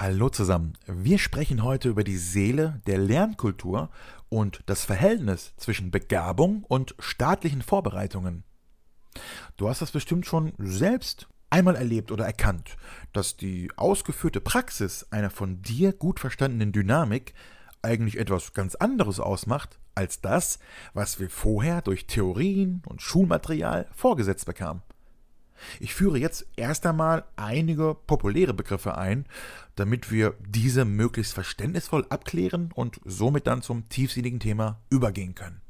Hallo zusammen. Wir sprechen heute über die Seele der Lernkultur und das Verhältnis zwischen Begabung und staatlichen Vorbereitungen. Du hast das bestimmt schon selbst einmal erlebt oder erkannt, dass die ausgeführte Praxis einer von dir gut verstandenen Dynamik eigentlich etwas ganz anderes ausmacht als das, was wir vorher durch Theorien und Schulmaterial vorgesetzt bekamen. Ich führe jetzt erst einmal einige populäre Begriffe ein, damit wir diese möglichst verständnisvoll abklären und somit dann zum tiefsinnigen Thema übergehen können.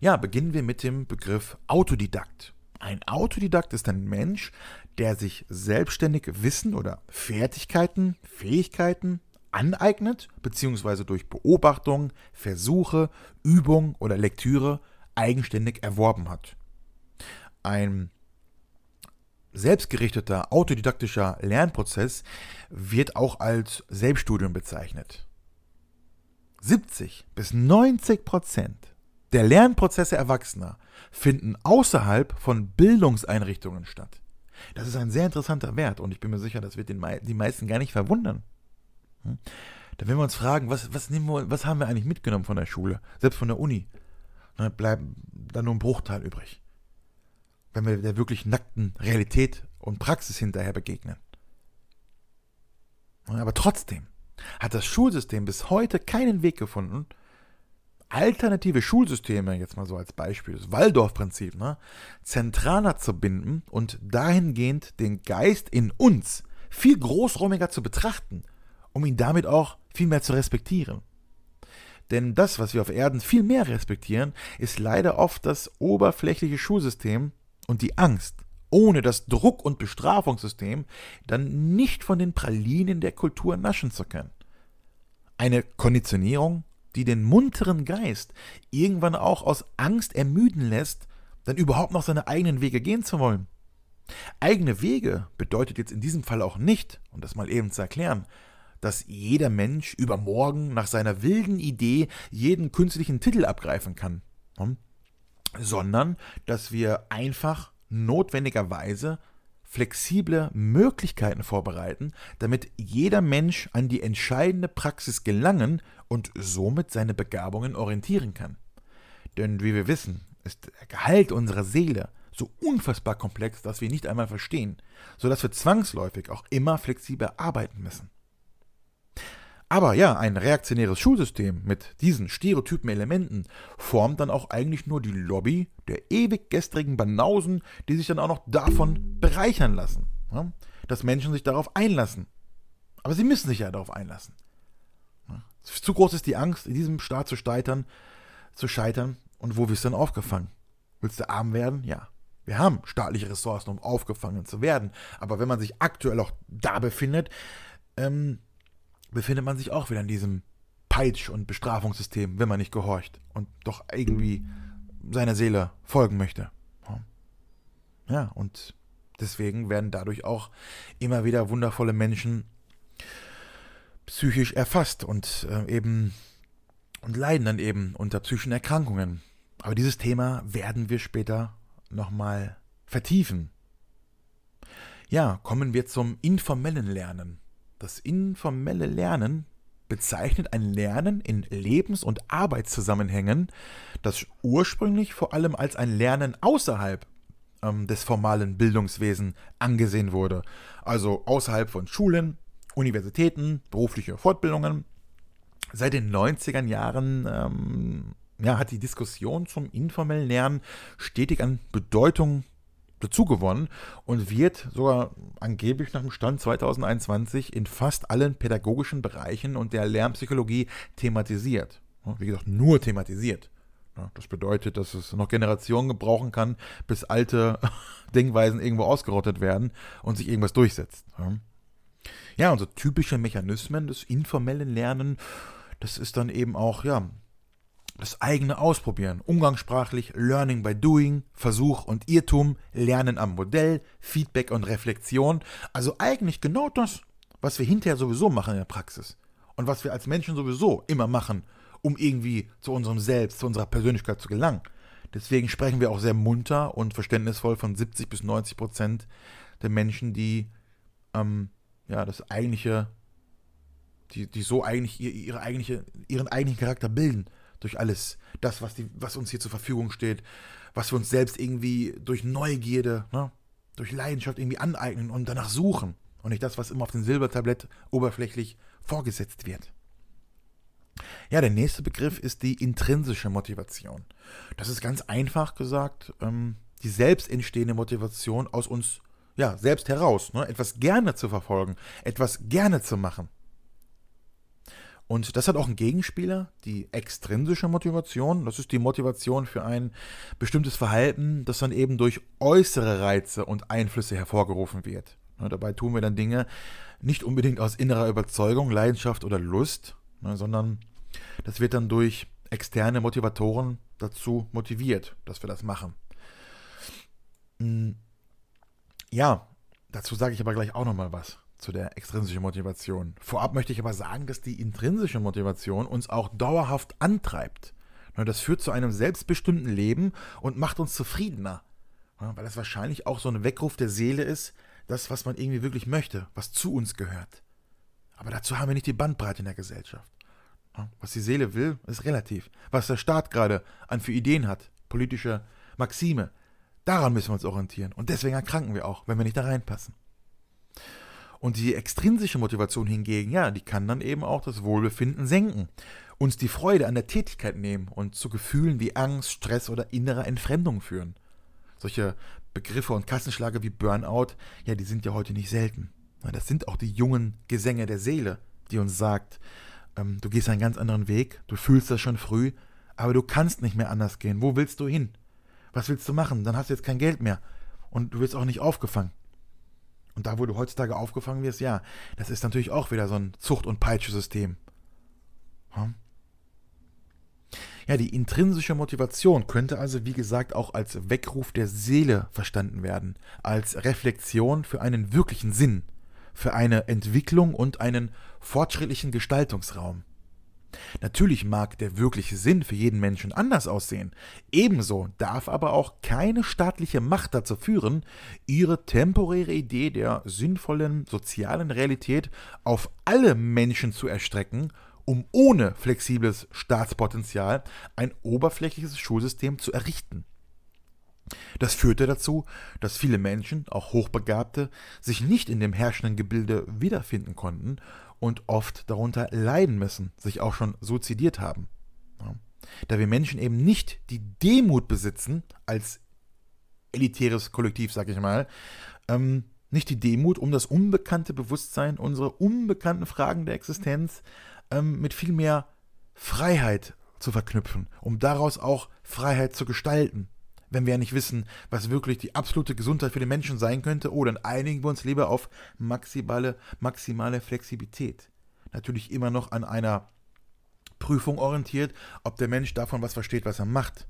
Ja, beginnen wir mit dem Begriff Autodidakt. Ein Autodidakt ist ein Mensch, der sich selbstständig Wissen oder Fertigkeiten, Fähigkeiten aneignet, beziehungsweise durch Beobachtung, Versuche, Übung oder Lektüre eigenständig erworben hat. Ein selbstgerichteter autodidaktischer Lernprozess wird auch als Selbststudium bezeichnet. 70 bis 90 Prozent der Lernprozesse Erwachsener finden außerhalb von Bildungseinrichtungen statt. Das ist ein sehr interessanter Wert und ich bin mir sicher, das wird den, die meisten gar nicht verwundern. Hm? Da werden wir uns fragen, was, was, wir, was haben wir eigentlich mitgenommen von der Schule, selbst von der Uni? Dann bleibt da nur ein Bruchteil übrig wenn wir der wirklich nackten Realität und Praxis hinterher begegnen. Aber trotzdem hat das Schulsystem bis heute keinen Weg gefunden, alternative Schulsysteme, jetzt mal so als Beispiel, das Waldorf-Prinzip, ne, zentraler zu binden und dahingehend den Geist in uns viel großräumiger zu betrachten, um ihn damit auch viel mehr zu respektieren. Denn das, was wir auf Erden viel mehr respektieren, ist leider oft das oberflächliche Schulsystem und die Angst ohne das Druck- und Bestrafungssystem dann nicht von den Pralinen der Kultur naschen zu können. Eine Konditionierung, die den munteren Geist irgendwann auch aus Angst ermüden lässt, dann überhaupt noch seine eigenen Wege gehen zu wollen. Eigene Wege bedeutet jetzt in diesem Fall auch nicht, um das mal eben zu erklären, dass jeder Mensch übermorgen nach seiner wilden Idee jeden künstlichen Titel abgreifen kann. Hm? sondern dass wir einfach notwendigerweise flexible Möglichkeiten vorbereiten, damit jeder Mensch an die entscheidende Praxis gelangen und somit seine Begabungen orientieren kann. Denn wie wir wissen, ist der Gehalt unserer Seele so unfassbar komplex, dass wir nicht einmal verstehen, sodass wir zwangsläufig auch immer flexibel arbeiten müssen. Aber ja, ein reaktionäres Schulsystem mit diesen stereotypen Elementen formt dann auch eigentlich nur die Lobby der ewig gestrigen Banausen, die sich dann auch noch davon bereichern lassen. Ja? Dass Menschen sich darauf einlassen. Aber sie müssen sich ja darauf einlassen. Ja? Zu groß ist die Angst, in diesem Staat zu scheitern, zu scheitern. Und wo wirst du dann aufgefangen? Willst du arm werden? Ja. Wir haben staatliche Ressourcen, um aufgefangen zu werden. Aber wenn man sich aktuell auch da befindet, ähm, befindet man sich auch wieder in diesem Peitsch- und Bestrafungssystem, wenn man nicht gehorcht und doch irgendwie seiner Seele folgen möchte. Ja, und deswegen werden dadurch auch immer wieder wundervolle Menschen psychisch erfasst und äh, eben und leiden dann eben unter psychischen Erkrankungen. Aber dieses Thema werden wir später nochmal vertiefen. Ja, kommen wir zum informellen Lernen. Das informelle Lernen bezeichnet ein Lernen in Lebens- und Arbeitszusammenhängen, das ursprünglich vor allem als ein Lernen außerhalb ähm, des formalen Bildungswesens angesehen wurde. Also außerhalb von Schulen, Universitäten, berufliche Fortbildungen. Seit den 90er Jahren ähm, ja, hat die Diskussion zum informellen Lernen stetig an Bedeutung dazugewonnen und wird sogar angeblich nach dem Stand 2021 in fast allen pädagogischen Bereichen und der Lernpsychologie thematisiert. Wie gesagt, nur thematisiert. Das bedeutet, dass es noch Generationen gebrauchen kann, bis alte Denkweisen irgendwo ausgerottet werden und sich irgendwas durchsetzt. Ja, unsere so typische Mechanismen des informellen Lernen, das ist dann eben auch, ja, das eigene Ausprobieren, umgangssprachlich Learning by Doing, Versuch und Irrtum, Lernen am Modell, Feedback und Reflexion. Also eigentlich genau das, was wir hinterher sowieso machen in der Praxis und was wir als Menschen sowieso immer machen, um irgendwie zu unserem Selbst, zu unserer Persönlichkeit zu gelangen. Deswegen sprechen wir auch sehr munter und verständnisvoll von 70 bis 90 Prozent der Menschen, die ähm, ja das eigentliche, die, die so eigentlich ihre eigentliche, ihren eigentlichen Charakter bilden durch alles. Das, was, die, was uns hier zur Verfügung steht, was wir uns selbst irgendwie durch Neugierde, ne, durch Leidenschaft irgendwie aneignen und danach suchen. Und nicht das, was immer auf dem Silbertablett oberflächlich vorgesetzt wird. Ja, der nächste Begriff ist die intrinsische Motivation. Das ist ganz einfach gesagt ähm, die selbst entstehende Motivation aus uns ja, selbst heraus. Ne? Etwas gerne zu verfolgen, etwas gerne zu machen. Und das hat auch einen Gegenspieler, die extrinsische Motivation. Das ist die Motivation für ein bestimmtes Verhalten, das dann eben durch äußere Reize und Einflüsse hervorgerufen wird. Ne, dabei tun wir dann Dinge nicht unbedingt aus innerer Überzeugung, Leidenschaft oder Lust, ne, sondern das wird dann durch externe Motivatoren dazu motiviert, dass wir das machen. Hm, ja, dazu sage ich aber gleich auch nochmal was zu der extrinsischen Motivation. Vorab möchte ich aber sagen, dass die intrinsische Motivation uns auch dauerhaft antreibt. Ne, das führt zu einem selbstbestimmten Leben und macht uns zufriedener. Weil das wahrscheinlich auch so ein Weckruf der Seele ist, das, was man irgendwie wirklich möchte, was zu uns gehört. Aber dazu haben wir nicht die Bandbreite in der Gesellschaft. Was die Seele will, ist relativ. Was der Staat gerade an für Ideen hat, politische Maxime, daran müssen wir uns orientieren. Und deswegen erkranken wir auch, wenn wir nicht da reinpassen. Und die extrinsische Motivation hingegen, ja, die kann dann eben auch das Wohlbefinden senken, uns die Freude an der Tätigkeit nehmen und zu Gefühlen wie Angst, Stress oder innerer Entfremdung führen. Solche Begriffe und Kassenschlager wie Burnout, ja, die sind ja heute nicht selten. Das sind auch die jungen Gesänge der Seele, die uns sagt, ähm, du gehst einen ganz anderen Weg, du fühlst das schon früh, aber du kannst nicht mehr anders gehen. Wo willst du hin? Was willst du machen? Dann hast du jetzt kein Geld mehr und du wirst auch nicht aufgefangen. Und da, wo du heutzutage aufgefangen wirst, ja, das ist natürlich auch wieder so ein Zucht- und Peitschesystem. Hm? Ja, die intrinsische Motivation könnte also, wie gesagt, auch als Weckruf der Seele verstanden werden, als Reflexion für einen wirklichen Sinn, für eine Entwicklung und einen fortschrittlichen Gestaltungsraum. Natürlich mag der wirkliche Sinn für jeden Menschen anders aussehen, ebenso darf aber auch keine staatliche Macht dazu führen, ihre temporäre Idee der sinnvollen sozialen Realität auf alle Menschen zu erstrecken, um ohne flexibles Staatspotenzial ein oberflächliches Schulsystem zu errichten. Das führte dazu, dass viele Menschen, auch Hochbegabte, sich nicht in dem herrschenden Gebilde wiederfinden konnten und oft darunter leiden müssen, sich auch schon suzidiert haben. Ja. Da wir Menschen eben nicht die Demut besitzen, als elitäres Kollektiv, sag ich mal, ähm, nicht die Demut, um das unbekannte Bewusstsein, unsere unbekannten Fragen der Existenz ähm, mit viel mehr Freiheit zu verknüpfen, um daraus auch Freiheit zu gestalten wenn wir ja nicht wissen, was wirklich die absolute Gesundheit für den Menschen sein könnte, oh, dann einigen wir uns lieber auf maximale, maximale Flexibilität. Natürlich immer noch an einer Prüfung orientiert, ob der Mensch davon was versteht, was er macht.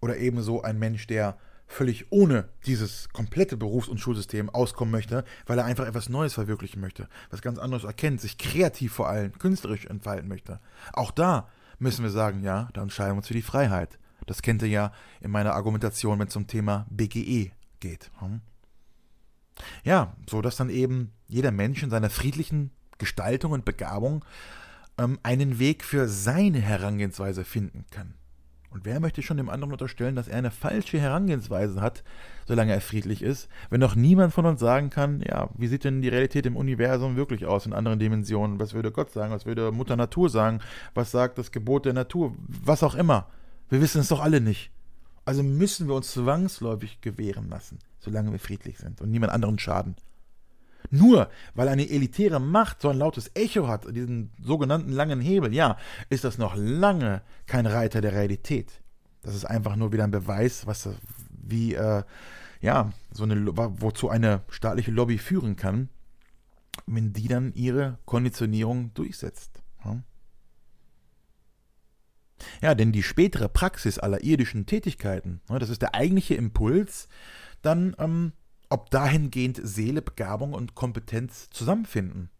Oder ebenso ein Mensch, der völlig ohne dieses komplette Berufs- und Schulsystem auskommen möchte, weil er einfach etwas Neues verwirklichen möchte, was ganz anderes erkennt, sich kreativ vor allem, künstlerisch entfalten möchte. Auch da müssen wir sagen, ja, dann entscheiden wir uns für die Freiheit. Das kennt ihr ja in meiner Argumentation, wenn es um Thema BGE geht. Hm? Ja, so dass dann eben jeder Mensch in seiner friedlichen Gestaltung und Begabung ähm, einen Weg für seine Herangehensweise finden kann. Und wer möchte schon dem anderen unterstellen, dass er eine falsche Herangehensweise hat, solange er friedlich ist, wenn noch niemand von uns sagen kann, ja, wie sieht denn die Realität im Universum wirklich aus in anderen Dimensionen? Was würde Gott sagen? Was würde Mutter Natur sagen? Was sagt das Gebot der Natur? Was auch immer. Wir wissen es doch alle nicht. Also müssen wir uns zwangsläufig gewähren lassen, solange wir friedlich sind und niemand anderen schaden. Nur weil eine elitäre Macht so ein lautes Echo hat, diesen sogenannten langen Hebel, ja, ist das noch lange kein Reiter der Realität. Das ist einfach nur wieder ein Beweis, was, wie, äh, ja, so eine, wozu eine staatliche Lobby führen kann, wenn die dann ihre Konditionierung durchsetzt. Ja? Ja, denn die spätere Praxis aller irdischen Tätigkeiten, ne, das ist der eigentliche Impuls, dann ähm, ob dahingehend Seele, Begabung und Kompetenz zusammenfinden.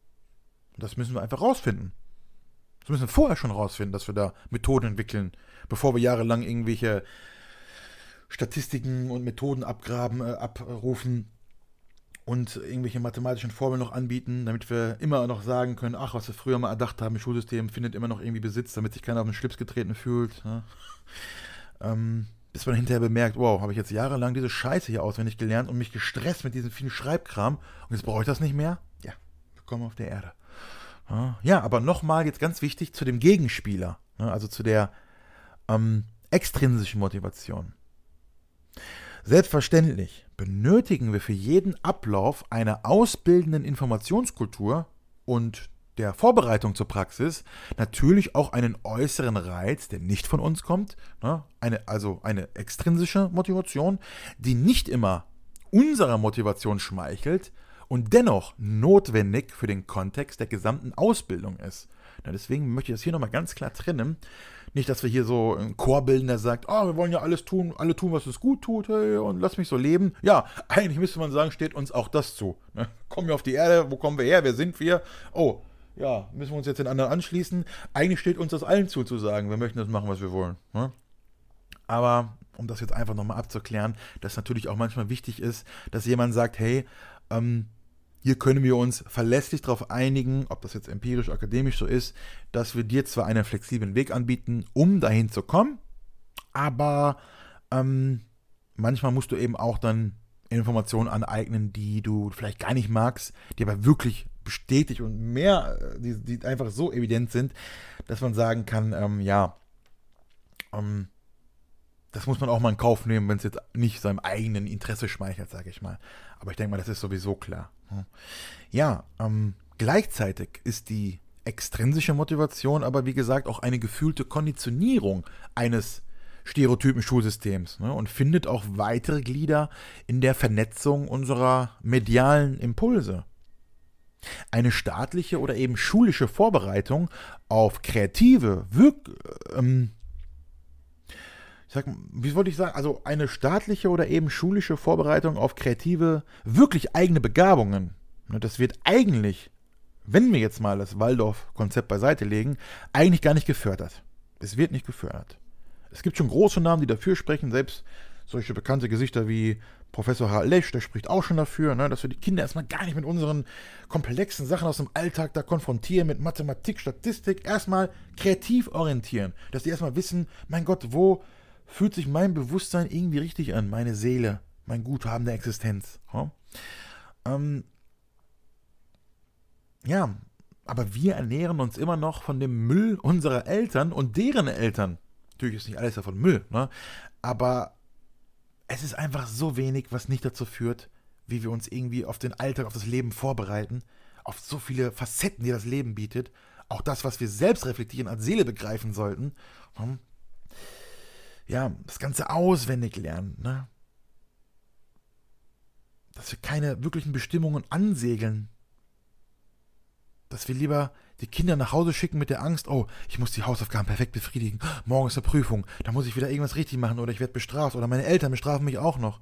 Das müssen wir einfach rausfinden. Das müssen wir vorher schon rausfinden, dass wir da Methoden entwickeln, bevor wir jahrelang irgendwelche Statistiken und Methoden abgraben, äh, abrufen, und irgendwelche mathematischen Formeln noch anbieten, damit wir immer noch sagen können, ach, was wir früher mal erdacht haben, Schulsystem findet immer noch irgendwie Besitz, damit sich keiner auf den Schlips getreten fühlt. Ne? Ähm, bis man hinterher bemerkt, wow, habe ich jetzt jahrelang diese Scheiße hier auswendig gelernt und mich gestresst mit diesem vielen Schreibkram und jetzt brauche ich das nicht mehr? Ja, wir kommen auf der Erde. Ja, aber nochmal jetzt ganz wichtig zu dem Gegenspieler, ne? also zu der ähm, extrinsischen Motivation. Selbstverständlich benötigen wir für jeden Ablauf einer ausbildenden Informationskultur und der Vorbereitung zur Praxis natürlich auch einen äußeren Reiz, der nicht von uns kommt, ne? eine, also eine extrinsische Motivation, die nicht immer unserer Motivation schmeichelt, und dennoch notwendig für den Kontext der gesamten Ausbildung ist. Na, deswegen möchte ich das hier nochmal ganz klar trennen. Nicht, dass wir hier so ein Chor bilden, der sagt, ah, oh, wir wollen ja alles tun, alle tun, was es gut tut, hey, und lass mich so leben. Ja, eigentlich müsste man sagen, steht uns auch das zu. Ne? Kommen wir auf die Erde, wo kommen wir her, wer sind wir? Oh, ja, müssen wir uns jetzt den anderen anschließen? Eigentlich steht uns das allen zu, zu sagen, wir möchten das machen, was wir wollen. Ne? Aber, um das jetzt einfach nochmal abzuklären, dass natürlich auch manchmal wichtig ist, dass jemand sagt, hey, ähm, hier können wir uns verlässlich darauf einigen, ob das jetzt empirisch, akademisch so ist, dass wir dir zwar einen flexiblen Weg anbieten, um dahin zu kommen, aber ähm, manchmal musst du eben auch dann Informationen aneignen, die du vielleicht gar nicht magst, die aber wirklich bestätigt und mehr, äh, die, die einfach so evident sind, dass man sagen kann, ähm, ja, ähm, das muss man auch mal in Kauf nehmen, wenn es jetzt nicht seinem eigenen Interesse schmeichelt, sage ich mal. Aber ich denke mal, das ist sowieso klar. Ja, ähm, gleichzeitig ist die extrinsische Motivation aber, wie gesagt, auch eine gefühlte Konditionierung eines stereotypen Schulsystems ne, und findet auch weitere Glieder in der Vernetzung unserer medialen Impulse. Eine staatliche oder eben schulische Vorbereitung auf kreative, wirk ähm, ich sag, wie wollte ich sagen, also eine staatliche oder eben schulische Vorbereitung auf kreative, wirklich eigene Begabungen. Ne, das wird eigentlich, wenn wir jetzt mal das Waldorf-Konzept beiseite legen, eigentlich gar nicht gefördert. Es wird nicht gefördert. Es gibt schon große Namen, die dafür sprechen, selbst solche bekannte Gesichter wie Professor H. Lesch, der spricht auch schon dafür, ne, dass wir die Kinder erstmal gar nicht mit unseren komplexen Sachen aus dem Alltag da konfrontieren, mit Mathematik, Statistik, erstmal kreativ orientieren. Dass die erstmal wissen, mein Gott, wo fühlt sich mein Bewusstsein irgendwie richtig an, meine Seele, mein Guthaben der Existenz. Ja? Ähm, ja, aber wir ernähren uns immer noch von dem Müll unserer Eltern und deren Eltern. Natürlich ist nicht alles davon Müll, ne? aber es ist einfach so wenig, was nicht dazu führt, wie wir uns irgendwie auf den Alltag, auf das Leben vorbereiten, auf so viele Facetten, die das Leben bietet, auch das, was wir selbst reflektieren als Seele begreifen sollten. Ne? ja, das Ganze auswendig lernen, ne? Dass wir keine wirklichen Bestimmungen ansegeln. Dass wir lieber die Kinder nach Hause schicken mit der Angst, oh, ich muss die Hausaufgaben perfekt befriedigen, morgen ist eine Prüfung, da muss ich wieder irgendwas richtig machen oder ich werde bestraft oder meine Eltern bestrafen mich auch noch.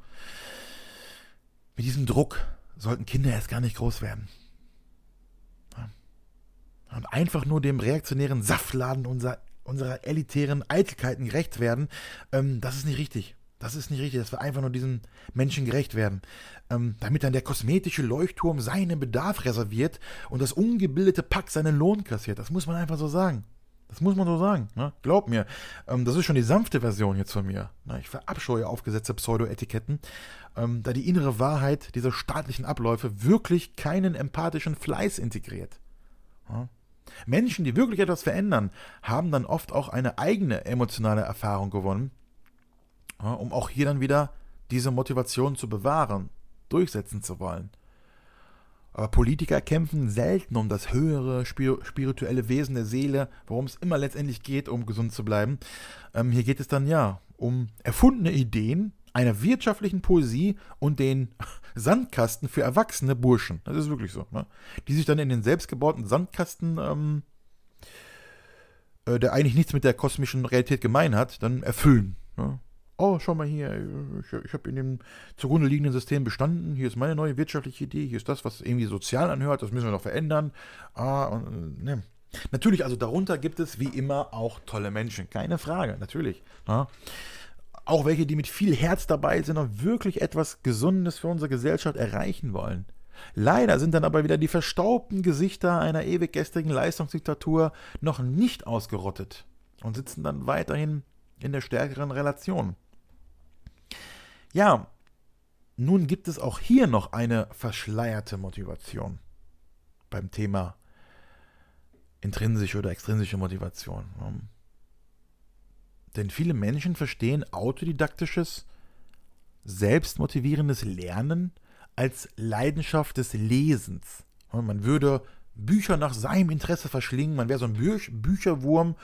Mit diesem Druck sollten Kinder erst gar nicht groß werden. Und einfach nur dem reaktionären Saftladen unserer unserer elitären Eitelkeiten gerecht werden, ähm, das ist nicht richtig. Das ist nicht richtig, dass wir einfach nur diesen Menschen gerecht werden. Ähm, damit dann der kosmetische Leuchtturm seinen Bedarf reserviert und das ungebildete Pack seinen Lohn kassiert. Das muss man einfach so sagen. Das muss man so sagen. Ne? Glaub mir, ähm, das ist schon die sanfte Version jetzt von mir. Na, ich verabscheue aufgesetzte Pseudo-Etiketten, ähm, da die innere Wahrheit dieser staatlichen Abläufe wirklich keinen empathischen Fleiß integriert. Ja? Menschen, die wirklich etwas verändern, haben dann oft auch eine eigene emotionale Erfahrung gewonnen, ja, um auch hier dann wieder diese Motivation zu bewahren, durchsetzen zu wollen. Aber Politiker kämpfen selten um das höhere spirituelle Wesen der Seele, worum es immer letztendlich geht, um gesund zu bleiben. Ähm, hier geht es dann ja um erfundene Ideen, einer wirtschaftlichen Poesie und den Sandkasten für erwachsene Burschen. Das ist wirklich so. Ne? Die sich dann in den selbstgebauten Sandkasten, ähm, äh, der eigentlich nichts mit der kosmischen Realität gemein hat, dann erfüllen. Ne? Oh, schau mal hier, ich, ich habe in dem zugrunde liegenden System bestanden. Hier ist meine neue wirtschaftliche Idee. Hier ist das, was irgendwie sozial anhört. Das müssen wir noch verändern. Ah, und, äh, ne. Natürlich, also darunter gibt es wie immer auch tolle Menschen. Keine Frage, natürlich. Ne? auch welche, die mit viel Herz dabei sind und wirklich etwas Gesundes für unsere Gesellschaft erreichen wollen. Leider sind dann aber wieder die verstaubten Gesichter einer ewig gestrigen Leistungsdiktatur noch nicht ausgerottet und sitzen dann weiterhin in der stärkeren Relation. Ja, nun gibt es auch hier noch eine verschleierte Motivation beim Thema intrinsische oder extrinsische Motivation. Denn viele Menschen verstehen autodidaktisches, selbstmotivierendes Lernen als Leidenschaft des Lesens. Man würde Bücher nach seinem Interesse verschlingen, man wäre so ein Büch Bücherwurm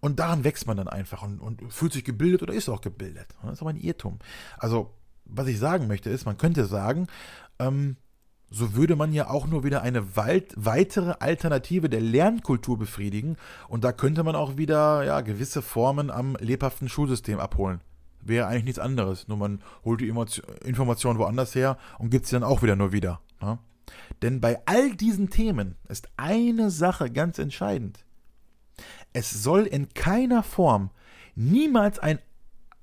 und daran wächst man dann einfach und, und, fühlt sich gebildet oder ist auch gebildet. Das ist aber ein Irrtum. Also, was ich sagen möchte, ist, man könnte sagen, ähm, so würde man ja auch nur wieder eine weitere Alternative der Lernkultur befriedigen und da könnte man auch wieder ja, gewisse Formen am lebhaften Schulsystem abholen. Wäre eigentlich nichts anderes, nur man holt die Informationen woanders her und gibt sie dann auch wieder nur wieder. Ja? Ne? Denn bei all diesen Themen ist eine Sache ganz entscheidend. Es soll in keiner Form niemals ein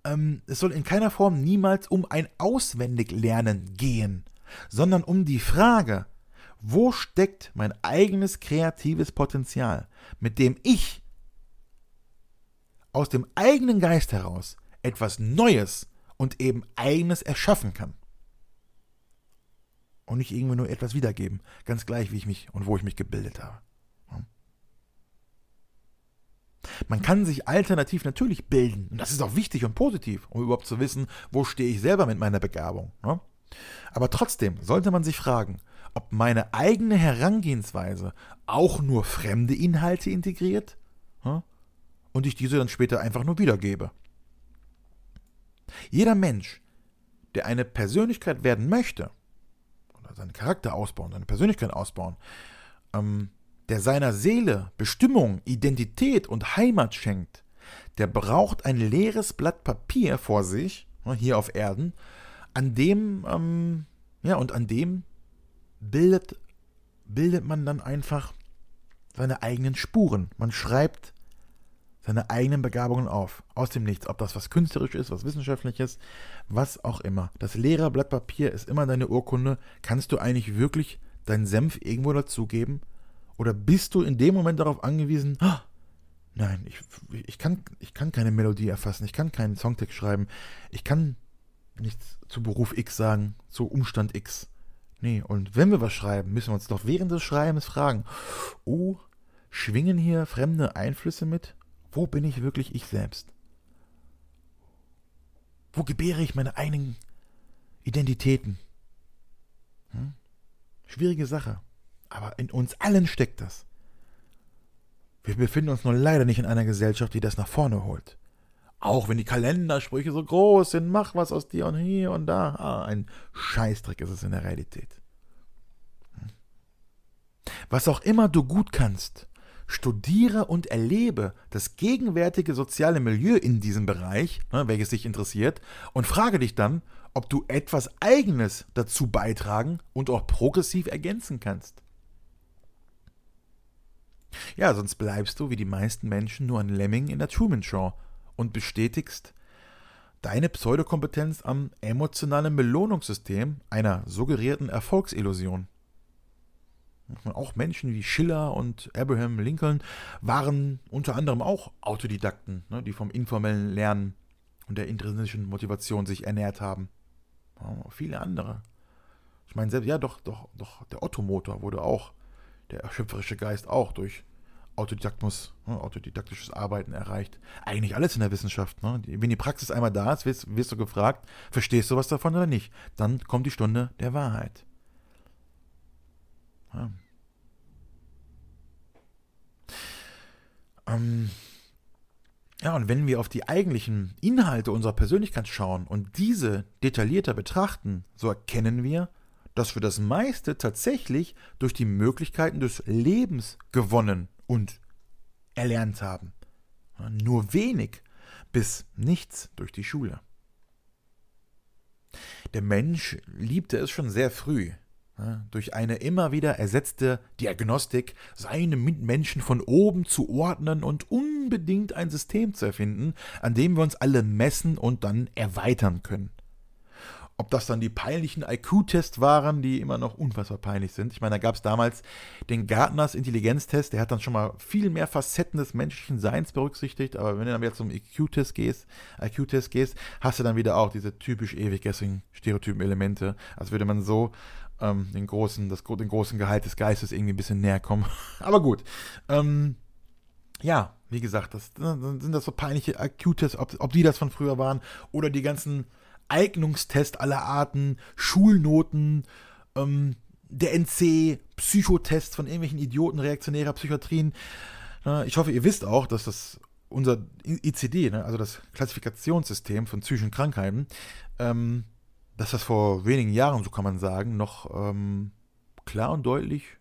ähm, es soll in keiner Form niemals um ein Auswendiglernen gehen sondern um die Frage, wo steckt mein eigenes kreatives Potenzial, mit dem ich aus dem eigenen Geist heraus etwas Neues und eben eigenes erschaffen kann. Und nicht irgendwie nur etwas wiedergeben, ganz gleich, wie ich mich und wo ich mich gebildet habe. Man kann sich alternativ natürlich bilden. Und das ist auch wichtig und positiv, um überhaupt zu wissen, wo stehe ich selber mit meiner Begabung. Ne? Aber trotzdem sollte man sich fragen, ob meine eigene Herangehensweise auch nur fremde Inhalte integriert hm? und ich diese dann später einfach nur wiedergebe. Jeder Mensch, der eine Persönlichkeit werden möchte, oder seinen Charakter ausbauen, seine Persönlichkeit ausbauen, ähm, der seiner Seele Bestimmung, Identität und Heimat schenkt, der braucht ein leeres Blatt Papier vor sich, hm, hier auf Erden, an dem, ähm, ja, und an dem bildet, bildet man dann einfach seine eigenen Spuren. Man schreibt seine eigenen Begabungen auf, aus dem Nichts. Ob das was künstlerisch ist, was wissenschaftlich ist, was auch immer. Das leere Blatt Papier ist immer deine Urkunde. Kannst du eigentlich wirklich deinen Senf irgendwo dazugeben? Oder bist du in dem Moment darauf angewiesen, oh, nein, ich, ich, kann, ich kann keine Melodie erfassen, ich kann keinen Songtext schreiben, ich kann nichts zu Beruf X sagen, zu Umstand X. Nee, und wenn wir was schreiben, müssen wir uns doch während des Schreibens fragen, oh, schwingen hier fremde Einflüsse mit? Wo bin ich wirklich ich selbst? Wo gebäre ich meine eigenen Identitäten? Hm? Schwierige Sache, aber in uns allen steckt das. Wir befinden uns nur leider nicht in einer Gesellschaft, die das nach vorne holt. Auch wenn die Kalendersprüche so groß sind, mach was aus dir und hier und da. Ah, ein Scheißdreck ist es in der Realität. Was auch immer du gut kannst, studiere und erlebe das gegenwärtige soziale Milieu in diesem Bereich, ne, welches dich interessiert, und frage dich dann, ob du etwas Eigenes dazu beitragen und auch progressiv ergänzen kannst. Ja, sonst bleibst du wie die meisten Menschen nur ein Lemming in der Truman Show und bestätigst deine Pseudokompetenz am emotionalen Belohnungssystem einer suggerierten Erfolgsillusion. Auch Menschen wie Schiller und Abraham Lincoln waren unter anderem auch Autodidakten, ne, die vom informellen Lernen und der intrinsischen Motivation sich ernährt haben. viele andere. Ich meine, selbst, ja, doch, doch, doch, der Ottomotor wurde auch, der erschöpferische Geist auch durch Autodidakmus, ne, autodidaktisches Arbeiten erreicht. Eigentlich alles in der Wissenschaft. Ne? Wenn die Praxis einmal da ist, wirst, wirst, du gefragt, verstehst du was davon oder nicht? Dann kommt die Stunde der Wahrheit. Ja. Ähm ja, und wenn wir auf die eigentlichen Inhalte unserer Persönlichkeit schauen und diese detaillierter betrachten, so erkennen wir, dass wir das meiste tatsächlich durch die Möglichkeiten des Lebens gewonnen und erlernt haben. Nur wenig bis nichts durch die Schule. Der Mensch liebte es schon sehr früh, durch eine immer wieder ersetzte Diagnostik, seine Mitmenschen von oben zu ordnen und unbedingt ein System zu erfinden, an dem wir uns alle messen und dann erweitern können. Ob das dann die peinlichen IQ-Tests waren, die immer noch unfassbar peinlich sind. Ich meine, da gab es damals den Gartners Intelligenztest, der hat dann schon mal viel mehr Facetten des menschlichen Seins berücksichtigt. Aber wenn du dann wieder zum IQ-Test gehst, IQ-Test gehst, hast du dann wieder auch diese typisch ewig ewiggestrigen Stereotypen-Elemente. Als würde man so ähm, den, großen, das, den großen Gehalt des Geistes irgendwie ein bisschen näher kommen. Aber gut. Ähm, ja, wie gesagt, das, ne, sind das so peinliche IQ-Tests, ob, ob die das von früher waren oder die ganzen Eignungstest aller Arten, Schulnoten, ähm, der NC, Psychotest von irgendwelchen Idioten reaktionärer Psychiatrien. Ich hoffe, ihr wisst auch, dass das unser ICD, ne, also das Klassifikationssystem von psychischen Krankheiten, ähm, dass das vor wenigen Jahren, so kann man sagen, noch ähm, klar und deutlich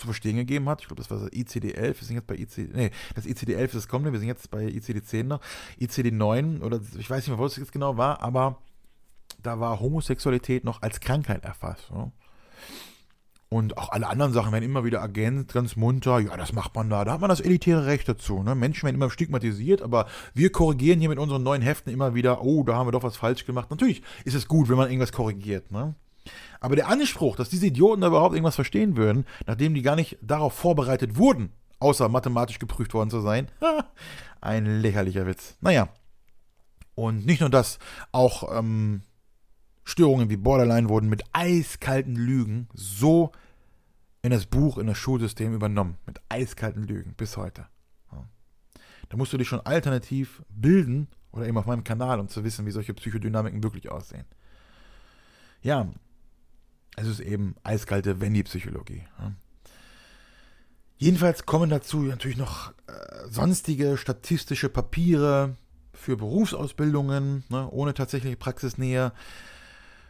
zu verstehen gegeben hat. Ich glaube, das war das ICD-11, wir sind jetzt bei ICD, nee, das ICD-11 ist das kommende, wir sind jetzt bei ICD-10 noch, ICD-9 oder ich weiß nicht mehr, wo es jetzt genau war, aber da war Homosexualität noch als Krankheit erfasst. Ne? Und auch alle anderen Sachen werden immer wieder ergänzt, ganz munter. Ja, das macht man da. Da hat man das elitäre Recht dazu. Ne? Menschen werden immer stigmatisiert, aber wir korrigieren hier mit unseren neuen Heften immer wieder, oh, da haben wir doch was falsch gemacht. Natürlich ist es gut, wenn man irgendwas korrigiert. Ne? Aber der Anspruch, dass diese Idioten da überhaupt irgendwas verstehen würden, nachdem die gar nicht darauf vorbereitet wurden, außer mathematisch geprüft worden zu sein, ein lächerlicher Witz. Naja. Und nicht nur das, auch ähm, Störungen wie Borderline wurden mit eiskalten Lügen so in das Buch, in das Schulsystem übernommen. Mit eiskalten Lügen bis heute. Da musst du dich schon alternativ bilden oder eben auf meinem Kanal, um zu wissen, wie solche Psychodynamiken wirklich aussehen. Ja, es ist eben eiskalte Wendy-Psychologie. Jedenfalls kommen dazu natürlich noch äh, sonstige statistische Papiere für Berufsausbildungen, ne, ohne tatsächliche Praxisnähe.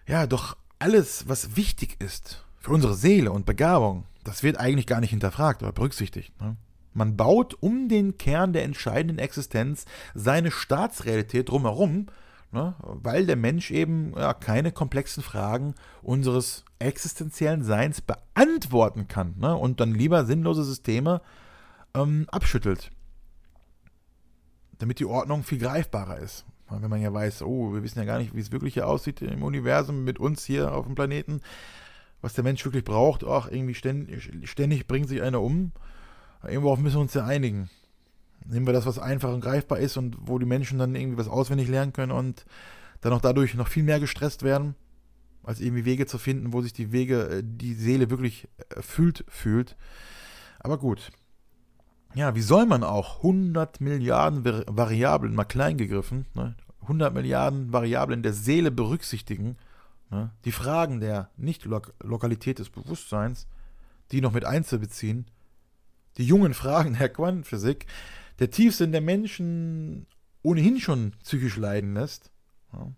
Ja, doch alles, was wichtig ist für unsere Seele und Begabung, das wird eigentlich gar nicht hinterfragt oder berücksichtigt. Ne. Man baut um den Kern der entscheidenden Existenz seine Staatsrealität drumherum Ne? Weil der Mensch eben ja, keine komplexen Fragen unseres existenziellen Seins beantworten kann ne? und dann lieber sinnlose Systeme ähm, abschüttelt, damit die Ordnung viel greifbarer ist. Wenn man ja weiß, oh, wir wissen ja gar nicht, wie es wirklich hier aussieht im Universum mit uns hier auf dem Planeten, was der Mensch wirklich braucht, ach, irgendwie ständig, ständig bringt sich einer um. Irgendwo müssen wir uns ja einigen nehmen wir das, was einfach und greifbar ist und wo die Menschen dann irgendwie was auswendig lernen können und dann auch dadurch noch viel mehr gestresst werden, als irgendwie Wege zu finden, wo sich die Wege, äh, die Seele wirklich erfüllt fühlt. Aber gut. Ja, wie soll man auch 100 Milliarden Variablen, mal klein gegriffen, ne, 100 Milliarden Variablen der Seele berücksichtigen, ne, die Fragen der Nicht-Lokalität des Bewusstseins, die noch mit einzubeziehen, die jungen Fragen der Quantenphysik, der Tiefsinn der Menschen ohnehin schon psychisch leiden lässt, ja,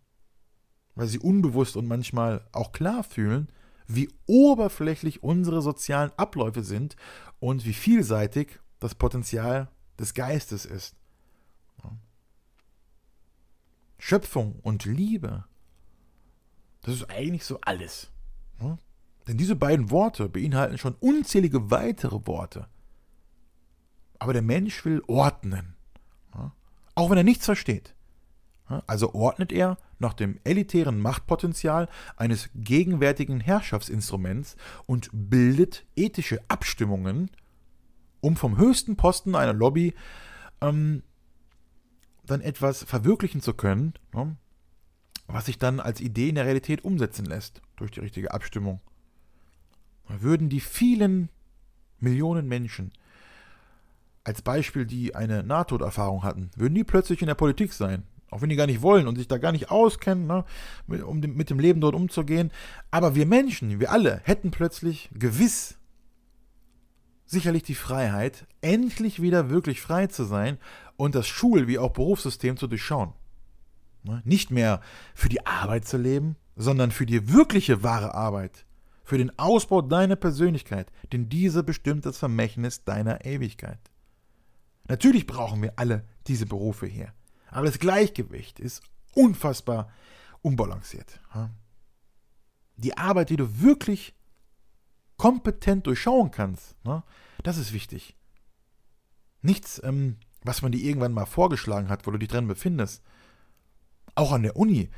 weil sie unbewusst und manchmal auch klar fühlen, wie oberflächlich unsere sozialen Abläufe sind und wie vielseitig das Potenzial des Geistes ist. Ja. Schöpfung und Liebe, das ist eigentlich so alles. Ja. Denn diese beiden Worte beinhalten schon unzählige weitere Worte, aber der Mensch will ordnen. Ja? Auch wenn er nichts versteht. Ja? Also ordnet er nach dem elitären Machtpotenzial eines gegenwärtigen Herrschaftsinstruments und bildet ethische Abstimmungen, um vom höchsten Posten einer Lobby ähm, dann etwas verwirklichen zu können, ne? was sich dann als Idee in der Realität umsetzen lässt durch die richtige Abstimmung. Würden die vielen Millionen Menschen als Beispiel, die eine Nahtoderfahrung hatten, würden die plötzlich in der Politik sein. Auch wenn die gar nicht wollen und sich da gar nicht auskennen, ne, um mit dem Leben dort umzugehen. Aber wir Menschen, wir alle, hätten plötzlich gewiss sicherlich die Freiheit, endlich wieder wirklich frei zu sein und das Schul- wie auch Berufssystem zu durchschauen. Ne, nicht mehr für die Arbeit zu leben, sondern für die wirkliche wahre Arbeit, für den Ausbau deiner Persönlichkeit, denn diese bestimmt das Vermächtnis deiner Ewigkeit. Natürlich brauchen wir alle diese Berufe hier. Aber das Gleichgewicht ist unfassbar unbalanciert. Die Arbeit, die du wirklich kompetent durchschauen kannst, ne, das ist wichtig. Nichts, ähm, was man dir irgendwann mal vorgeschlagen hat, wo du dich drin befindest. Auch an der Uni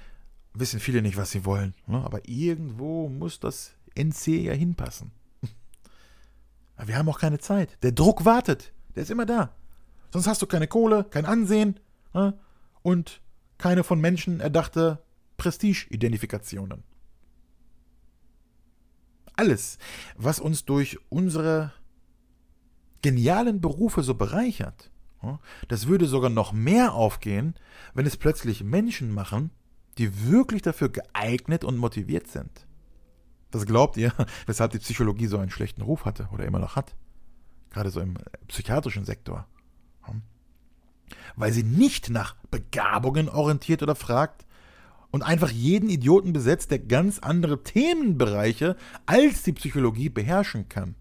wissen viele nicht, was sie wollen. Ne, aber irgendwo muss das NC ja hinpassen. Aber wir haben auch keine Zeit. Der Druck wartet. Der ist immer da. Sonst hast du keine Kohle, kein Ansehen ne? und keine von Menschen erdachte Prestige-Identifikationen. Alles, was uns durch unsere genialen Berufe so bereichert, ne? das würde sogar noch mehr aufgehen, wenn es plötzlich Menschen machen, die wirklich dafür geeignet und motiviert sind. Was glaubt ihr, weshalb die Psychologie so einen schlechten Ruf hatte oder immer noch hat? Gerade so im psychiatrischen Sektor weil sie nicht nach Begabungen orientiert oder fragt und einfach jeden Idioten besetzt, der ganz andere Themenbereiche als die Psychologie beherrschen kann.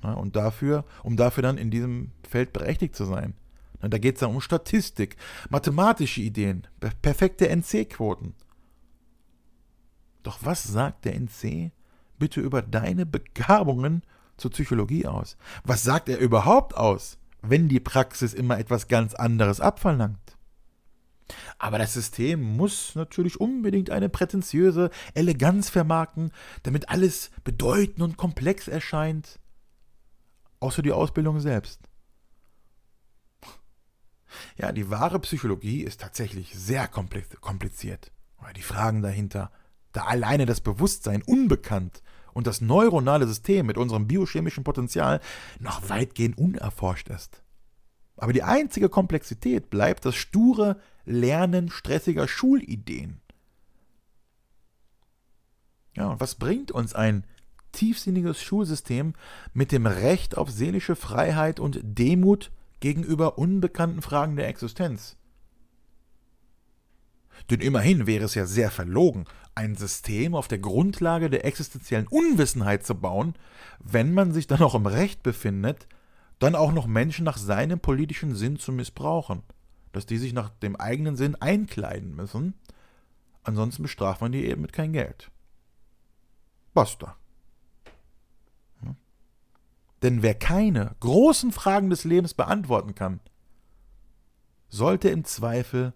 und dafür, um dafür dann in diesem Feld berechtigt zu sein. da geht es dann um Statistik, mathematische Ideen, perfekte NC-Quoten. Doch was sagt der NC bitte über deine Begabungen zur Psychologie aus? Was sagt er überhaupt aus? wenn die Praxis immer etwas ganz anderes abverlangt. Aber das System muss natürlich unbedingt eine prätentiöse Eleganz vermarkten, damit alles bedeutend und komplex erscheint, außer die Ausbildung selbst. Ja, die wahre Psychologie ist tatsächlich sehr kompliziert. Die Fragen dahinter, da alleine das Bewusstsein unbekannt und das neuronale System mit unserem biochemischen Potenzial noch weitgehend unerforscht ist. Aber die einzige Komplexität bleibt das sture Lernen stressiger Schulideen. Ja, und was bringt uns ein tiefsinniges Schulsystem mit dem Recht auf seelische Freiheit und Demut gegenüber unbekannten Fragen der Existenz? Denn immerhin wäre es ja sehr verlogen, ein System auf der Grundlage der existenziellen Unwissenheit zu bauen, wenn man sich dann auch im Recht befindet, dann auch noch Menschen nach seinem politischen Sinn zu missbrauchen. Dass die sich nach dem eigenen Sinn einkleiden müssen. Ansonsten bestraft man die eben mit kein Geld. Basta. Denn wer keine großen Fragen des Lebens beantworten kann, sollte im Zweifel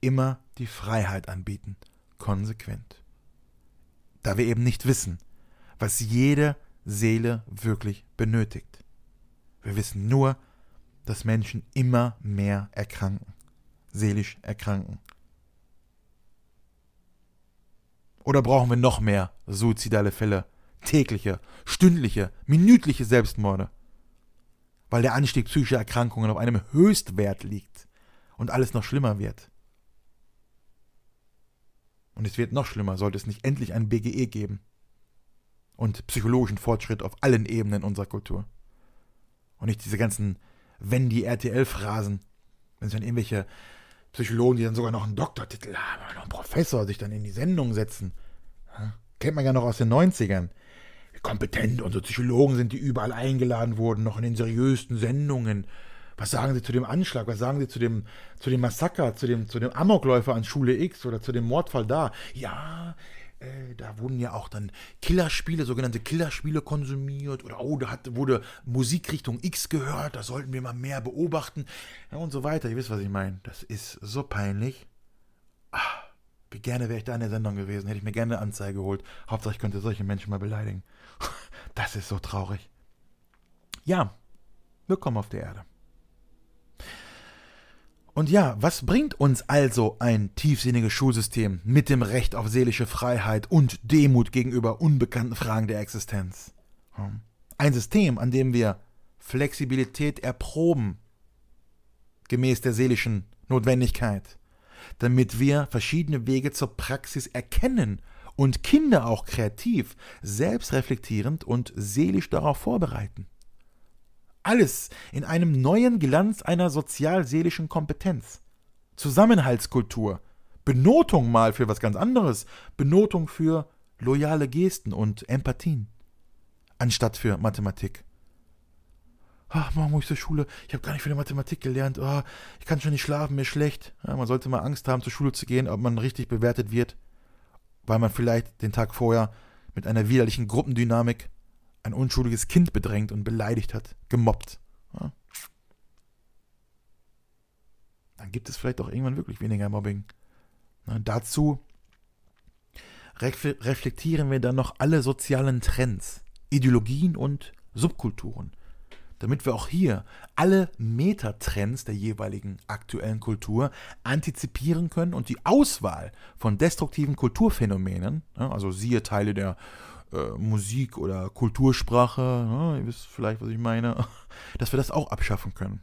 immer die Freiheit anbieten, konsequent. Da wir eben nicht wissen, was jede Seele wirklich benötigt. Wir wissen nur, dass Menschen immer mehr erkranken, seelisch erkranken. Oder brauchen wir noch mehr suizidale Fälle, tägliche, stündliche, minütliche Selbstmorde? Weil der Anstieg psychischer Erkrankungen auf einem Höchstwert liegt und alles noch schlimmer wird. Und es wird noch schlimmer, sollte es nicht endlich ein BGE geben. Und psychologischen Fortschritt auf allen Ebenen unserer Kultur. Und nicht diese ganzen wendy RTL-Phrasen. Wenn sich dann irgendwelche Psychologen, die dann sogar noch einen Doktortitel haben, oder noch einen Professor, sich dann in die Sendung setzen. Ja, kennt man ja noch aus den 90ern. Wie kompetent unsere Psychologen sind, die überall eingeladen wurden, noch in den seriösten Sendungen was sagen Sie zu dem Anschlag, was sagen Sie zu dem, zu dem Massaker, zu dem, zu dem Amokläufer an Schule X oder zu dem Mordfall da? Ja, äh, da wurden ja auch dann Killerspiele, sogenannte Killerspiele konsumiert oder oh, da hat, wurde Musikrichtung X gehört, da sollten wir mal mehr beobachten ja, und so weiter. Ihr wisst, was ich meine. Das ist so peinlich. Ah, wie gerne wäre ich da in der Sendung gewesen, hätte ich mir gerne eine Anzeige geholt. Hauptsache, ich könnte solche Menschen mal beleidigen. Das ist so traurig. Ja, willkommen auf der Erde. Und ja, was bringt uns also ein tiefsinniges Schulsystem mit dem Recht auf seelische Freiheit und Demut gegenüber unbekannten Fragen der Existenz? Hm. Ein System, an dem wir Flexibilität erproben, gemäß der seelischen Notwendigkeit, damit wir verschiedene Wege zur Praxis erkennen und Kinder auch kreativ, selbstreflektierend und seelisch darauf vorbereiten alles in einem neuen Glanz einer sozialseelischen Kompetenz. Zusammenhaltskultur, Benotung mal für was ganz anderes, Benotung für loyale Gesten und Empathien, anstatt für Mathematik. Ach, morgen muss ich zur Schule. Ich habe gar nicht viel Mathematik gelernt. Oh, ich kann schon nicht schlafen, mir ist schlecht. Ja, man sollte mal Angst haben, zur Schule zu gehen, ob man richtig bewertet wird, weil man vielleicht den Tag vorher mit einer widerlichen Gruppendynamik ein unschuldiges Kind bedrängt und beleidigt hat, gemobbt. Ja. Dann gibt es vielleicht auch irgendwann wirklich weniger Mobbing. Na, dazu reflektieren wir dann noch alle sozialen Trends, Ideologien und Subkulturen, damit wir auch hier alle Metatrends der jeweiligen aktuellen Kultur antizipieren können und die Auswahl von destruktiven Kulturphänomenen, also siehe Teile der äh, Musik oder Kultursprache, ne, ihr wisst vielleicht, was ich meine, dass wir das auch abschaffen können.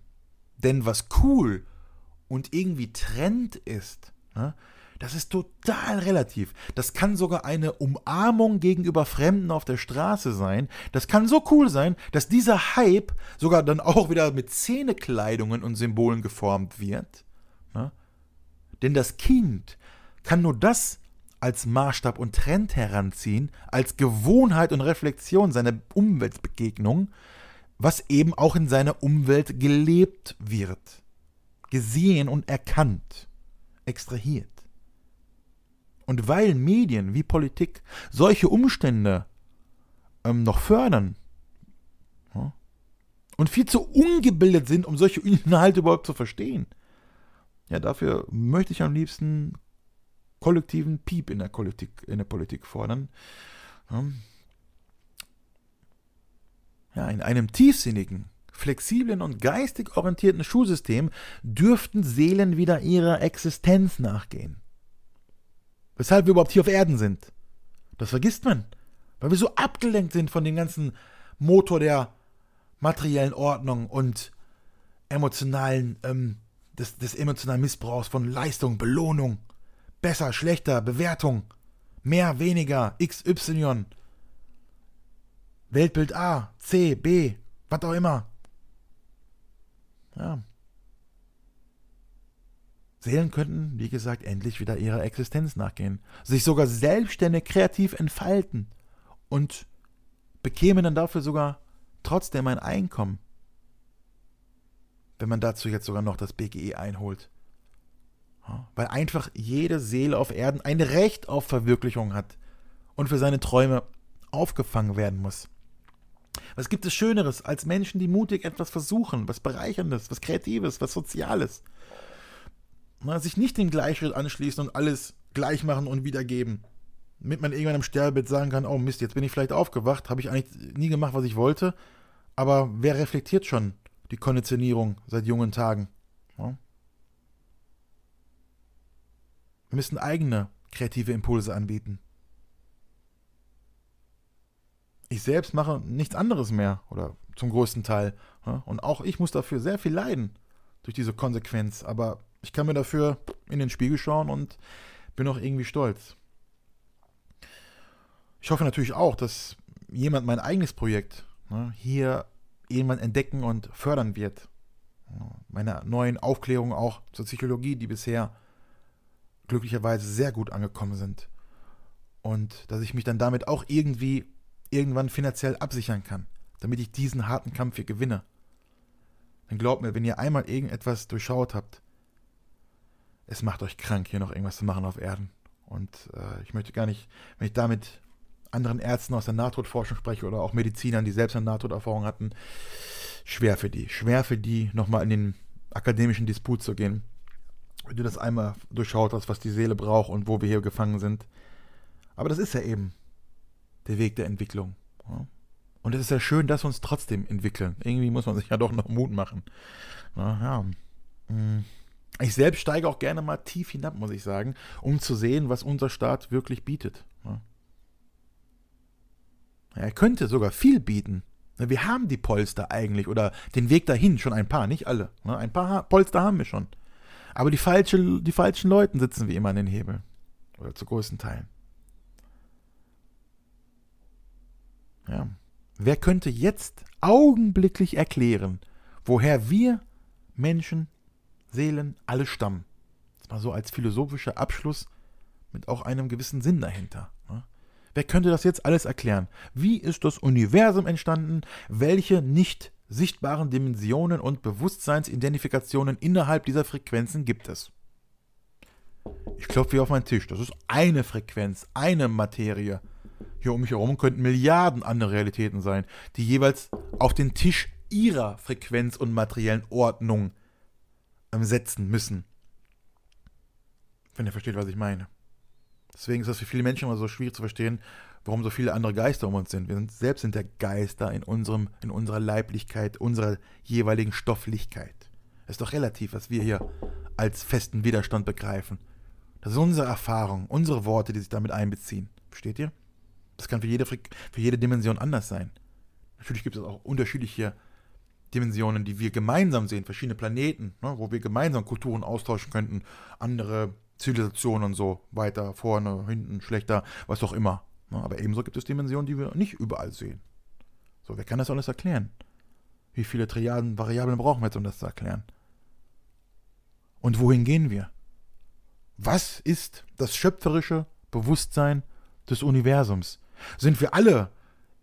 Denn was cool und irgendwie Trend ist, ne, das ist total relativ. Das kann sogar eine Umarmung gegenüber Fremden auf der Straße sein. Das kann so cool sein, dass dieser Hype sogar dann auch wieder mit Zähnekleidungen und Symbolen geformt wird. Ne? Denn das Kind kann nur das als Maßstab und Trend heranziehen, als Gewohnheit und Reflexion seiner Umweltbegegnung, was eben auch in seiner Umwelt gelebt wird, gesehen und erkannt, extrahiert. Und weil Medien wie Politik solche Umstände ähm, noch fördern ja, und viel zu ungebildet sind, um solche Inhalte überhaupt zu verstehen, ja, dafür möchte ich am liebsten kollektiven Piep in der Politik, in der Politik fordern. Ja, in einem tiefsinnigen, flexiblen und geistig orientierten Schulsystem dürften Seelen wieder ihrer Existenz nachgehen. Weshalb wir überhaupt hier auf Erden sind. Das vergisst man, weil wir so abgelenkt sind von dem ganzen Motor der materiellen Ordnung und emotionalen, ähm, des, des emotionalen Missbrauchs von Leistung, Belohnung besser, schlechter, Bewertung, mehr, weniger, XY, Weltbild A, C, B, was auch immer. Ja. Seelen könnten, wie gesagt, endlich wieder ihrer Existenz nachgehen, sich sogar selbstständig kreativ entfalten und bekämen dann dafür sogar trotzdem ein Einkommen, wenn man dazu jetzt sogar noch das BGE einholt. Weil einfach jede Seele auf Erden ein Recht auf Verwirklichung hat und für seine Träume aufgefangen werden muss. Was gibt es Schöneres als Menschen, die mutig etwas versuchen, was Bereicherndes, was Kreatives, was Soziales? sich nicht dem Gleichschritt anschließen und alles gleich machen und wiedergeben. Damit man irgendwann im Sterbebett sagen kann, oh Mist, jetzt bin ich vielleicht aufgewacht, habe ich eigentlich nie gemacht, was ich wollte. Aber wer reflektiert schon die Konditionierung seit jungen Tagen? Wir müssen eigene kreative Impulse anbieten. Ich selbst mache nichts anderes mehr oder zum größten Teil. Ne? Und auch ich muss dafür sehr viel leiden durch diese Konsequenz. Aber ich kann mir dafür in den Spiegel schauen und bin auch irgendwie stolz. Ich hoffe natürlich auch, dass jemand mein eigenes Projekt ne, hier irgendwann entdecken und fördern wird. Meine neuen Aufklärungen auch zur Psychologie, die bisher glücklicherweise sehr gut angekommen sind. Und dass ich mich dann damit auch irgendwie irgendwann finanziell absichern kann, damit ich diesen harten Kampf hier gewinne. Dann glaubt mir, wenn ihr einmal irgendetwas durchschaut habt, es macht euch krank, hier noch irgendwas zu machen auf Erden. Und äh, ich möchte gar nicht, wenn ich damit anderen Ärzten aus der Nahtodforschung spreche oder auch Medizinern, die selbst eine Nahtoderfahrung hatten, schwer für die. Schwer für die, nochmal in den akademischen Disput zu gehen wenn du das einmal durchschaut hast, was die Seele braucht und wo wir hier gefangen sind. Aber das ist ja eben der Weg der Entwicklung. Ja? Und es ist ja schön, dass wir uns trotzdem entwickeln. Irgendwie muss man sich ja doch noch Mut machen. Na, ja. Hm. Ich selbst steige auch gerne mal tief hinab, muss ich sagen, um zu sehen, was unser Staat wirklich bietet. Ja. Er könnte sogar viel bieten. Wir haben die Polster eigentlich oder den Weg dahin schon ein paar, nicht alle. Ein paar Polster haben wir schon. Aber die, falsche, die falschen Leute sitzen wie immer an den Hebel. Oder zu größten Teilen. Ja. Wer könnte jetzt augenblicklich erklären, woher wir Menschen, Seelen, alle stammen? Das mal so als philosophischer Abschluss mit auch einem gewissen Sinn dahinter. Ne? Wer könnte das jetzt alles erklären? Wie ist das Universum entstanden? Welche nicht sichtbaren Dimensionen und Bewusstseinsidentifikationen innerhalb dieser Frequenzen gibt es. Ich klopfe hier auf meinen Tisch. Das ist eine Frequenz, eine Materie. Hier um mich herum könnten Milliarden andere Realitäten sein, die jeweils auf den Tisch ihrer Frequenz und materiellen Ordnung ähm, setzen müssen. Wenn ihr versteht, was ich meine. Deswegen ist das für viele Menschen immer so schwierig zu verstehen, warum so viele andere Geister um uns sind. Wir sind selbst sind der Geister in, unserem, in unserer Leiblichkeit, unserer jeweiligen Stofflichkeit. Das ist doch relativ, was wir hier als festen Widerstand begreifen. Das ist unsere Erfahrung, unsere Worte, die sich damit einbeziehen. Versteht ihr? Das kann für jede, für jede Dimension anders sein. Natürlich gibt es auch unterschiedliche Dimensionen, die wir gemeinsam sehen, verschiedene Planeten, ne, wo wir gemeinsam Kulturen austauschen könnten, andere Zivilisationen und so, weiter, vorne, hinten, schlechter, was auch immer. Ne? Aber ebenso gibt es Dimensionen, die wir nicht überall sehen. So, wer kann das alles erklären? Wie viele Triaden, Variablen brauchen wir jetzt, um das zu erklären? Und wohin gehen wir? Was ist das schöpferische Bewusstsein des Universums? Sind wir alle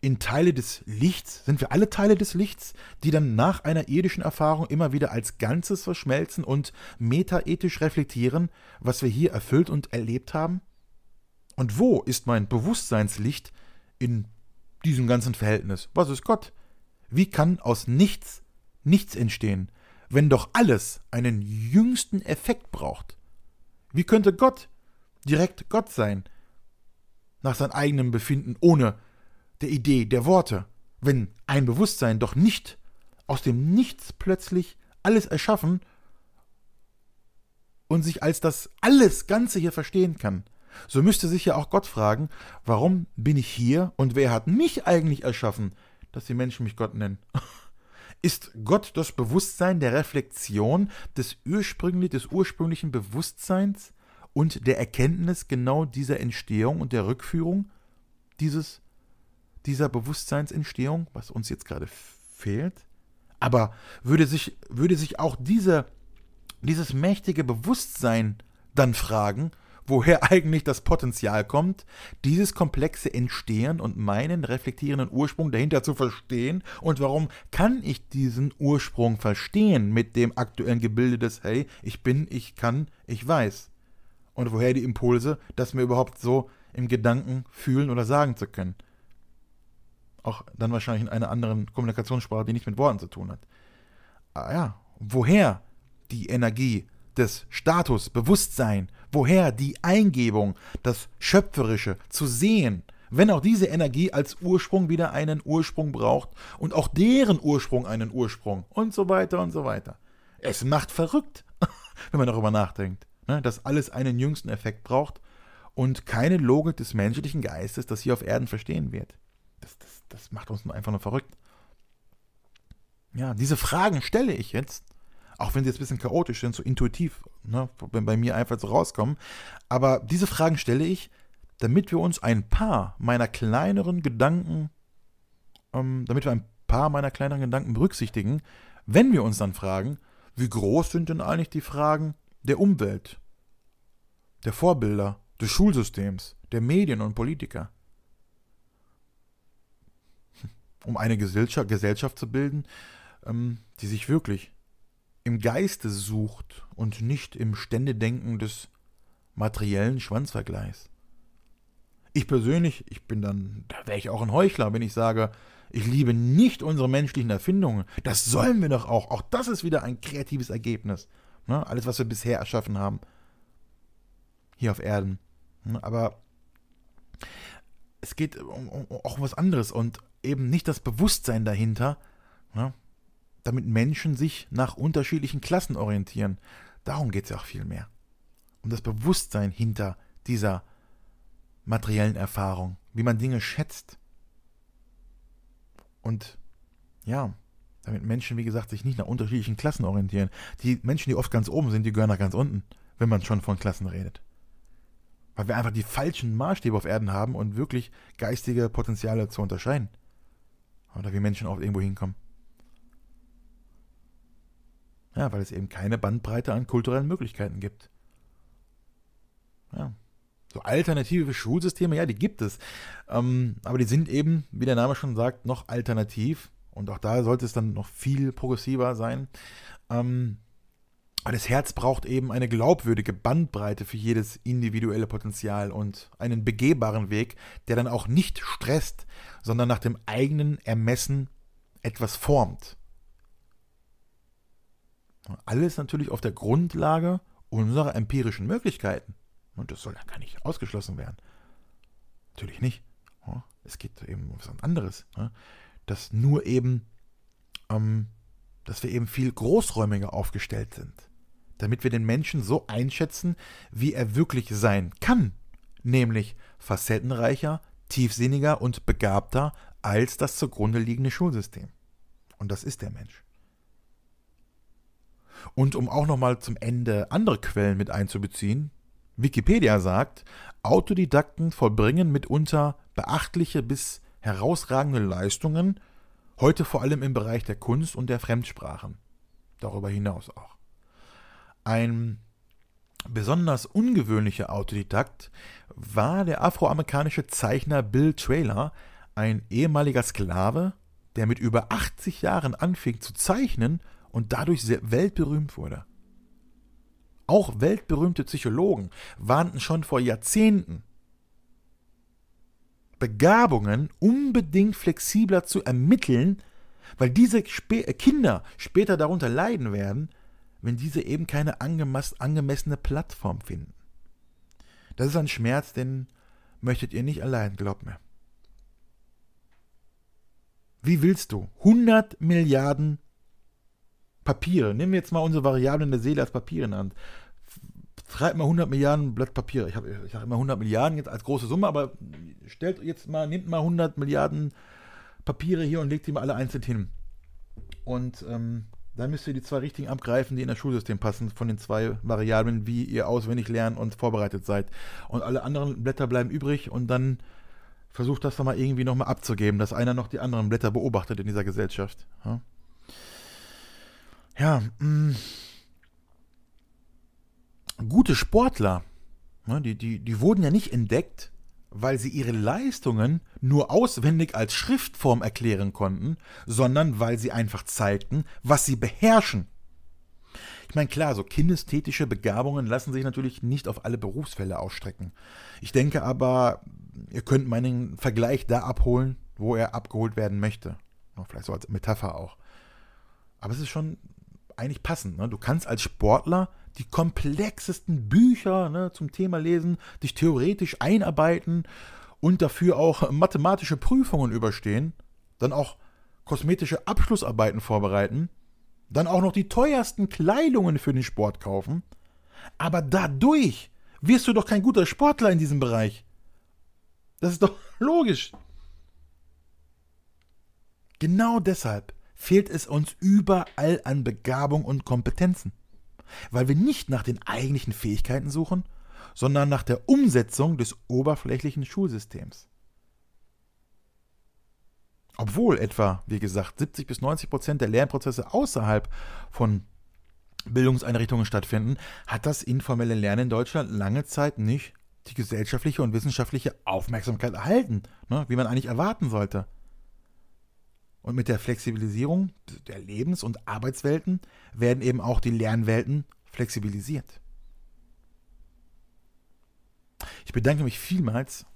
in Teile des Lichts? Sind wir alle Teile des Lichts, die dann nach einer irdischen Erfahrung immer wieder als Ganzes verschmelzen und metaethisch reflektieren, was wir hier erfüllt und erlebt haben? Und wo ist mein Bewusstseinslicht in diesem ganzen Verhältnis? Was ist Gott? Wie kann aus nichts nichts entstehen, wenn doch alles einen jüngsten Effekt braucht? Wie könnte Gott direkt Gott sein, nach seinem eigenen Befinden, ohne der Idee, der Worte, wenn ein Bewusstsein doch nicht aus dem Nichts plötzlich alles erschaffen und sich als das alles Ganze hier verstehen kann? So müsste sich ja auch Gott fragen, warum bin ich hier und wer hat mich eigentlich erschaffen, dass die Menschen mich Gott nennen? Ist Gott das Bewusstsein der Reflexion des, ursprünglich, des ursprünglichen Bewusstseins und der Erkenntnis genau dieser Entstehung und der Rückführung dieses, dieser Bewusstseinsentstehung, was uns jetzt gerade fehlt? Aber würde sich, würde sich auch diese, dieses mächtige Bewusstsein dann fragen, woher eigentlich das Potenzial kommt, dieses komplexe Entstehen und meinen reflektierenden Ursprung dahinter zu verstehen und warum kann ich diesen Ursprung verstehen mit dem aktuellen Gebilde des Hey, ich bin, ich kann, ich weiß. Und woher die Impulse, das mir überhaupt so im Gedanken fühlen oder sagen zu können. Auch dann wahrscheinlich in einer anderen Kommunikationssprache, die nicht mit Worten zu tun hat. Ah ja, woher die Energie, des Status, Bewusstsein, woher die Eingebung, das Schöpferische zu sehen, wenn auch diese Energie als Ursprung wieder einen Ursprung braucht und auch deren Ursprung einen Ursprung und so weiter und so weiter. Es macht verrückt, wenn man darüber nachdenkt, ne? dass alles einen jüngsten Effekt braucht und keine Logik des menschlichen Geistes, das hier auf Erden verstehen wird. Das, das, das macht uns nur einfach nur verrückt. Ja, diese Fragen stelle ich jetzt auch wenn sie jetzt ein bisschen chaotisch sind, so intuitiv, ne, bei mir einfach so rauskommen. Aber diese Fragen stelle ich, damit wir uns ein paar meiner kleineren Gedanken, ähm, damit wir ein paar meiner kleineren Gedanken berücksichtigen, wenn wir uns dann fragen, wie groß sind denn eigentlich die Fragen der Umwelt, der Vorbilder, des Schulsystems, der Medien und Politiker? um eine Gesellschaft, Gesellschaft zu bilden, ähm, die sich wirklich im Geiste sucht und nicht im Ständedenken des materiellen Schwanzvergleichs. Ich persönlich, ich bin dann, da wäre ich auch ein Heuchler, wenn ich sage, ich liebe nicht unsere menschlichen Erfindungen. Das sollen wir doch auch. Auch das ist wieder ein kreatives Ergebnis. Ne? Alles, was wir bisher erschaffen haben. Hier auf Erden. Ne? Aber es geht um, um, auch um was anderes und eben nicht das Bewusstsein dahinter. Ne? damit Menschen sich nach unterschiedlichen Klassen orientieren. Darum geht es ja auch viel mehr. Um das Bewusstsein hinter dieser materiellen Erfahrung, wie man Dinge schätzt. Und ja, damit Menschen, wie gesagt, sich nicht nach unterschiedlichen Klassen orientieren. Die Menschen, die oft ganz oben sind, die gehören nach ganz unten, wenn man schon von Klassen redet. Weil wir einfach die falschen Maßstäbe auf Erden haben und wirklich geistige Potenziale zu unterscheiden. Oder wie Menschen oft irgendwo hinkommen. Ja, weil es eben keine Bandbreite an kulturellen Möglichkeiten gibt. Ja. So alternative Schulsysteme, ja, die gibt es. Ähm, aber die sind eben, wie der Name schon sagt, noch alternativ. Und auch da sollte es dann noch viel progressiver sein. Ähm, aber das Herz braucht eben eine glaubwürdige Bandbreite für jedes individuelle Potenzial und einen begehbaren Weg, der dann auch nicht stresst, sondern nach dem eigenen Ermessen etwas formt. Alles natürlich auf der Grundlage unserer empirischen Möglichkeiten. Und das soll ja gar nicht ausgeschlossen werden. Natürlich nicht. Es geht eben um was anderes. Ne? Dass nur eben, ähm, dass wir eben viel großräumiger aufgestellt sind. Damit wir den Menschen so einschätzen, wie er wirklich sein kann. Nämlich facettenreicher, tiefsinniger und begabter als das zugrunde liegende Schulsystem. Und das ist der Mensch. Und um auch nochmal zum Ende andere Quellen mit einzubeziehen, Wikipedia sagt, Autodidakten vollbringen mitunter beachtliche bis herausragende Leistungen, heute vor allem im Bereich der Kunst und der Fremdsprachen. Darüber hinaus auch. Ein besonders ungewöhnlicher Autodidakt war der afroamerikanische Zeichner Bill Trailer, ein ehemaliger Sklave, der mit über 80 Jahren anfing zu zeichnen und dadurch weltberühmt wurde. Auch weltberühmte Psychologen warnten schon vor Jahrzehnten, Begabungen unbedingt flexibler zu ermitteln, weil diese Sp äh, Kinder später darunter leiden werden, wenn diese eben keine angemessene Plattform finden. Das ist ein Schmerz, den möchtet ihr nicht allein, glaubt mir. Wie willst du 100 Milliarden Papier. Nehmen wir jetzt mal unsere Variablen der Seele als Papier in Hand. Schreibt mal 100 Milliarden Blatt Papier. Ich, ich sage immer 100 Milliarden jetzt als große Summe, aber stellt jetzt mal, nehmt mal 100 Milliarden Papiere hier und legt die mal alle einzeln hin. Und ähm, dann müsst ihr die zwei richtigen abgreifen, die in das Schulsystem passen, von den zwei Variablen, wie ihr auswendig lernt und vorbereitet seid. Und alle anderen Blätter bleiben übrig und dann versucht das nochmal irgendwie nochmal abzugeben, dass einer noch die anderen Blätter beobachtet in dieser Gesellschaft. Ja? Ja, mh. Mm. gute Sportler, ne, die, die, die wurden ja nicht entdeckt, weil sie ihre Leistungen nur auswendig als Schriftform erklären konnten, sondern weil sie einfach zeigten, was sie beherrschen. Ich meine, klar, so kindesthetische Begabungen lassen sich natürlich nicht auf alle Berufsfälle ausstrecken. Ich denke aber, ihr könnt meinen Vergleich da abholen, wo er abgeholt werden möchte. Vielleicht so als Metapher auch. Aber es ist schon eigentlich passend. Ne? Du kannst als Sportler die komplexesten Bücher ne, zum Thema lesen, dich theoretisch einarbeiten und dafür auch mathematische Prüfungen überstehen, dann auch kosmetische Abschlussarbeiten vorbereiten, dann auch noch die teuersten Kleidungen für den Sport kaufen. Aber dadurch wirst du doch kein guter Sportler in diesem Bereich. Das ist doch logisch. Genau deshalb fehlt es uns überall an Begabung und Kompetenzen, weil wir nicht nach den eigentlichen Fähigkeiten suchen, sondern nach der Umsetzung des oberflächlichen Schulsystems. Obwohl etwa, wie gesagt, 70 bis 90 Prozent der Lernprozesse außerhalb von Bildungseinrichtungen stattfinden, hat das informelle Lernen in Deutschland lange Zeit nicht die gesellschaftliche und wissenschaftliche Aufmerksamkeit erhalten, ne, wie man eigentlich erwarten sollte. Und mit der Flexibilisierung der Lebens- und Arbeitswelten werden eben auch die Lernwelten flexibilisiert. Ich bedanke mich vielmals,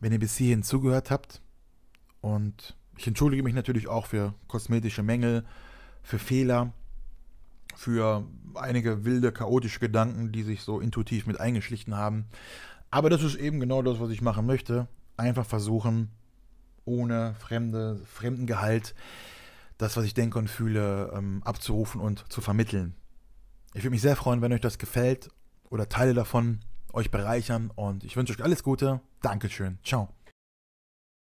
wenn ihr bis hierhin zugehört habt. Und ich entschuldige mich natürlich auch für kosmetische Mängel, für Fehler, für einige wilde, chaotische Gedanken, die sich so intuitiv mit eingeschlichen haben. Aber das ist eben genau das, was ich machen möchte. Einfach versuchen, ohne fremde, fremden Gehalt das, was ich denke und fühle, ähm, abzurufen und zu vermitteln. Ich würde mich sehr freuen, wenn euch das gefällt oder Teile davon euch bereichern und ich wünsche euch alles Gute. Dankeschön. Ciao.